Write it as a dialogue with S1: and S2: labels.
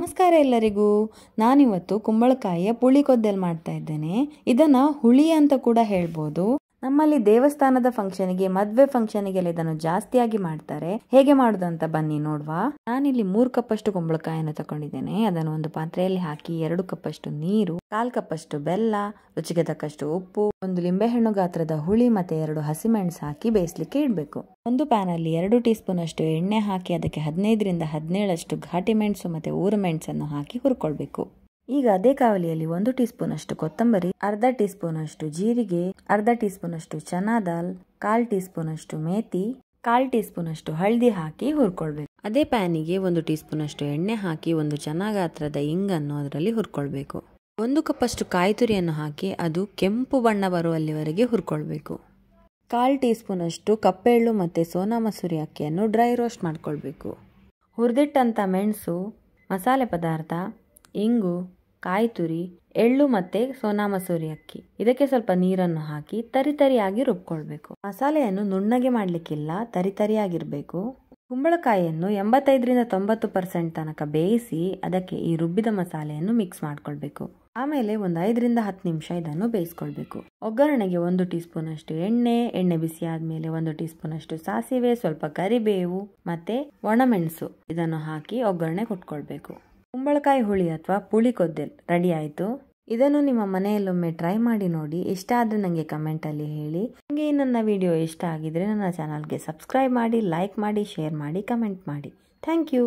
S1: ನಮಸ್ಕಾರ ಎಲ್ಲರಿಗೂ ನಾನಿವತ್ತು ಕುಂಬಳಕಾಯಿಯ ಪುಳಿ ಕೊದ್ದಲ್ ಮಾಡ್ತಾ ಇದ್ದೇನೆ ಇದನ್ನು ಹುಳಿ ಅಂತ ಕೂಡ ಹೇಳ್ಬೋದು ನಮ್ಮಲ್ಲಿ ದೇವಸ್ಥಾನದ ಫಂಕ್ಷನ್ಗೆ ಮದ್ವೆ ಫಂಕ್ಷನ್ಗೆಲ್ಲ ಇದನ್ನು ಜಾಸ್ತಿಯಾಗಿ ಮಾಡ್ತಾರೆ ಹೇಗೆ ಮಾಡೋದು ಅಂತ ಬನ್ನಿ ನೋಡ್ವಾ ನಾನಿಲ್ಲಿ ಮೂರು ಕಪ್ಪಷ್ಟು ಕುಂಬಳಕಾಯನ್ನು ತಕೊಂಡಿದ್ದೇನೆ ಅದನ್ನು ಒಂದು ಪಾತ್ರೆಯಲ್ಲಿ ಹಾಕಿ ಎರಡು ಕಪ್ಪಷ್ಟು ನೀರು ಕಾಲ್ ಕಪ್ಪಷ್ಟು ಬೆಲ್ಲ ರುಚಿಗೆ ತಕ್ಕಷ್ಟು ಉಪ್ಪು ಒಂದು ಲಿಂಬೆಹಣ್ಣು ಗಾತ್ರದ ಹುಳಿ ಮತ್ತೆ ಎರಡು ಹಸಿಮೆಣಸು ಹಾಕಿ ಬೇಯಿಸ್ಲಿಕ್ಕೆ ಇಡಬೇಕು ಒಂದು ಪ್ಯಾನ್ ಅಲ್ಲಿ ಎರಡು ಟೀ ಸ್ಪೂನ್ ಅಷ್ಟು ಎಣ್ಣೆ ಹಾಕಿ ಅದಕ್ಕೆ ಹದಿನೈದರಿಂದ ಹದಿನೇಳಷ್ಟು ಘಾಟಿ ಮೆಣಸು ಮತ್ತೆ ಊರು ಮೆಣಸನ್ನು ಹಾಕಿ ಹುರ್ಕೊಳ್ಬೇಕು ಈಗ ಅದೇ ಕಾವಲಿಯಲ್ಲಿ ಒಂದು ಟೀ ಸ್ಪೂನ್ ಅಷ್ಟು ಕೊತ್ತಂಬರಿ ಅರ್ಧ ಟೀ ಸ್ಪೂನ್ ಅಷ್ಟು ಜೀರಿಗೆ ಅರ್ಧ ಟೀ ಸ್ಪೂನ್ ಅಷ್ಟು ಚನಾ ದಾಲ್ ಕಾಲ್ ಟೀ ಸ್ಪೂನ್ ಅಷ್ಟು ಮೇಥಿ ಕಾಲ್ ಟೀ ಸ್ಪೂನ್ ಅಷ್ಟು ಹಳದಿ ಹಾಕಿ ಹುರ್ಕೊಳ್ಬೇಕು ಅದೇ ಪ್ಯಾನಿಗೆ ಒಂದು ಟೀಸ್ಪೂನ್ ಅಷ್ಟು ಎಣ್ಣೆ ಹಾಕಿ ಒಂದು ಚೆನ್ನ ಗಾತ್ರದ ಇಂಗನ್ನು ಅದರಲ್ಲಿ ಹುರ್ಕೊಳ್ಬೇಕು ಒಂದು ಕಪ್ಪಷ್ಟು ಕಾಯಿ ತುರಿಯನ್ನು ಹಾಕಿ ಅದು ಕೆಂಪು ಬಣ್ಣ ಬರುವಲ್ಲಿವರೆಗೆ ಹುರ್ಕೊಳ್ಬೇಕು ಕಾಲ್ ಟೀ ಸ್ಪೂನ್ ಅಷ್ಟು ಕಪ್ಪೆಳ್ಳು ಮತ್ತು ಸೋನಾ ಮಸೂರಿ ಅಕ್ಕಿಯನ್ನು ಡ್ರೈ ರೋಸ್ಟ್ ಮಾಡಿಕೊಳ್ಬೇಕು ಹುರಿದಿಟ್ಟಂಥ ಮೆಣಸು ಮಸಾಲೆ ಪದಾರ್ಥ ಇಂಗು ಕಾಯಿ ತುರಿ ಎಳ್ಳು ಮತ್ತೆ ಸೋನಾ ಮಸೂರಿ ಅಕ್ಕಿ ಇದಕ್ಕೆ ಸ್ವಲ್ಪ ನೀರನ್ನು ಹಾಕಿ ತರಿತರಿಯಾಗಿ ರುಬ್ಕೊಳ್ಬೇಕು ಮಸಾಲೆಯನ್ನು ನುಣ್ಣಗೆ ಮಾಡಲಿಕ್ಕಿಲ್ಲ ತರಿತರಿಯಾಗಿರಬೇಕು ಕುಂಬಳಕಾಯಿಯನ್ನು ಎಂಬತ್ತೈದರಿಂದ ತೊಂಬತ್ತು ಪರ್ಸೆಂಟ್ ತನಕ ಬೇಯಿಸಿ ಅದಕ್ಕೆ ಈ ರುಬ್ಬಿದ ಮಸಾಲೆಯನ್ನು ಮಿಕ್ಸ್ ಮಾಡ್ಕೊಳ್ಬೇಕು ಆಮೇಲೆ ಒಂದು ಐದರಿಂದ ಹತ್ತು ನಿಮಿಷ ಇದನ್ನು ಬೇಯಿಸ್ಕೊಳ್ಬೇಕು ಒಗ್ಗರಣೆಗೆ ಒಂದು ಟೀ ಸ್ಪೂನಷ್ಟು ಎಣ್ಣೆ ಎಣ್ಣೆ ಬಿಸಿ ಆದಮೇಲೆ ಒಂದು ಟೀ ಸ್ಪೂನಷ್ಟು ಸಾಸಿವೆ ಸ್ವಲ್ಪ ಕರಿಬೇವು ಮತ್ತೆ ಒಣಮೆಣಸು ಇದನ್ನು ಹಾಕಿ ಒಗ್ಗರಣೆ ಕೊಟ್ಕೊಳ್ಬೇಕು ಕುಂಬಳಕಾಯಿ ಹುಳಿ ಅಥವಾ ಪುಳಿಕೊದ್ದೆಲ್ ರೆಡಿ ಆಯಿತು ಇದನ್ನು ನಿಮ್ಮ ಮನೆಯಲ್ಲೊಮ್ಮೆ ಟ್ರೈ ಮಾಡಿ ನೋಡಿ ಇಷ್ಟ ಆದರೆ ನನಗೆ ಕಮೆಂಟಲ್ಲಿ ಹೇಳಿ ನನಗೆ ನನ್ನ ವಿಡಿಯೋ ಇಷ್ಟ ಆಗಿದರೆ ನನ್ನ ಚಾನಲ್ಗೆ ಸಬ್ಸ್ಕ್ರೈಬ್ ಮಾಡಿ ಲೈಕ್ ಮಾಡಿ ಶೇರ್ ಮಾಡಿ ಕಮೆಂಟ್ ಮಾಡಿ ಥ್ಯಾಂಕ್ ಯು